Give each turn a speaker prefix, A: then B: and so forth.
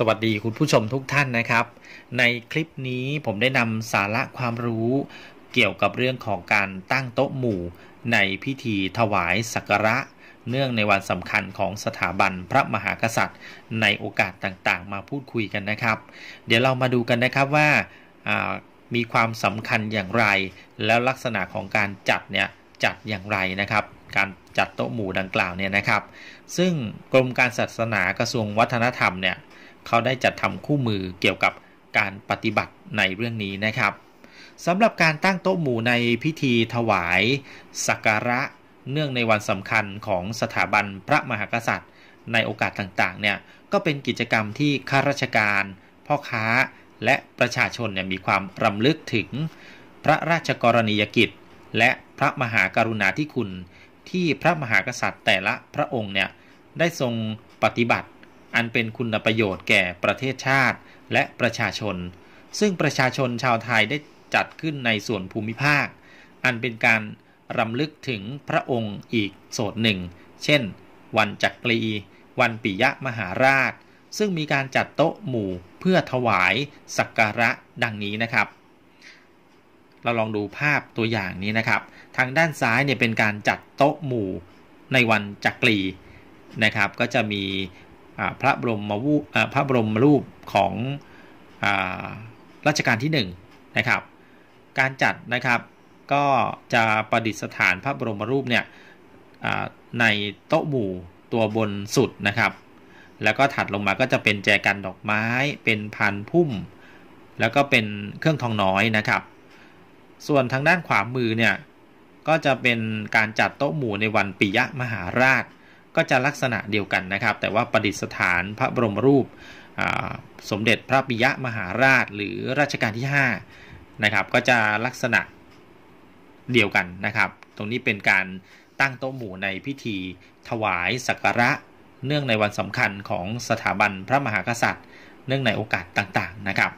A: สวัสดีคุณผู้ชมทุกท่านนะครับ ในคลิปนี้ผมได้นำสาระความรู้ เกี่ยวกับเรื่องของการตั้งโต๊ะหมู่ ในพิธีถวายสักการะ เนื่องในวันสำคัญของสถาบันพระมหากษัตริย์ ในโอกาสต่างๆ มาพูดคุยกันนะครับ เดี๋ยวเรามาดูกันนะครับว่ามีความสำคัญอย่างไร แล้วลักษณะของการจัดเนี่ยจัดอย่างไรนะครับ การจัดโต๊ะหมู่ดังกล่าวเนี่ยนะครับ ซึ่งกรมการศาสนา กระทรวงวัฒนธรรมเนี่ยเขาได้จัดทำคู่มือเกี่ยวกับการปฏิบัติในเรื่องนี้นะครับสำหรับการตั้งโต๊ะหมู่ในพิธีถวายสักการะเนื่องในวันสำคัญของสถาบันพระมหากษัตริย์ ในโอกาสต่างๆเนี่ยก็เป็นกิจกรรมที่ข้าราชการ พ่อค้าและประชาชนเนี่ยมีความรำลึกถึง พระราชกรณียกิจและพระมหากรุณาธิคุณ ที่พระมหากษัตริย์แต่ละพระองค์เนี่ยได้ทรงปฏิบัติันเป็นคุณประโยชน์แก่ประเทศชาติและประชาชน ซึ่งประชาชนชาวไทยได้จัดขึ้นในส่วนภูมิภาค อันเป็นการรำลึกถึงพระองค์อีกโสดหนึ่ง เช่นวันจักรี วันปิยะมหาราช ซึ่งมีการจัดโต๊ะหมู่เพื่อถวายสักการะดังนี้นะครับ เราลองดูภาพตัวอย่างนี้นะครับ ทางด้านซ้ายเนี่ยเป็นการจัดโต๊ะหมู่ในวันจักรีนะครับ ก็จะมีพระบรมมาวูพระบรมรูปของรัชกาลที่1นะครับการจัดนะครับก็จะประดิษฐานพระบรมรูปเนี่ยในโต๊ะหมู่ตัวบนสุดนะครับแล้วก็ถัดลงมาก็จะเป็นแจกันดอกไม้ เป็นพันพุ่ม แล้วก็เป็นเครื่องทองน้อยนะครับ ส่วนทางด้านขวามือเนี่ยก็จะเป็นการจัดโต๊ะหมู่ในวันปิยะมหาราชก็จะลักษณะเดียวกันนะครับ แต่ว่าประดิษฐานพระบรมรูป สมเด็จพระปิยมหาราช หรือรัชกาลที่5นะครับก็จะลักษณะเดียวกันนะครับ ตรงนี้เป็นการตั้งโต๊ะหมู่ในพิธีถวายสักการะ เนื่องในวันสำคัญของสถาบันพระมหากษัตริย์ เนื่องในโอกาสต่างๆ นะครับ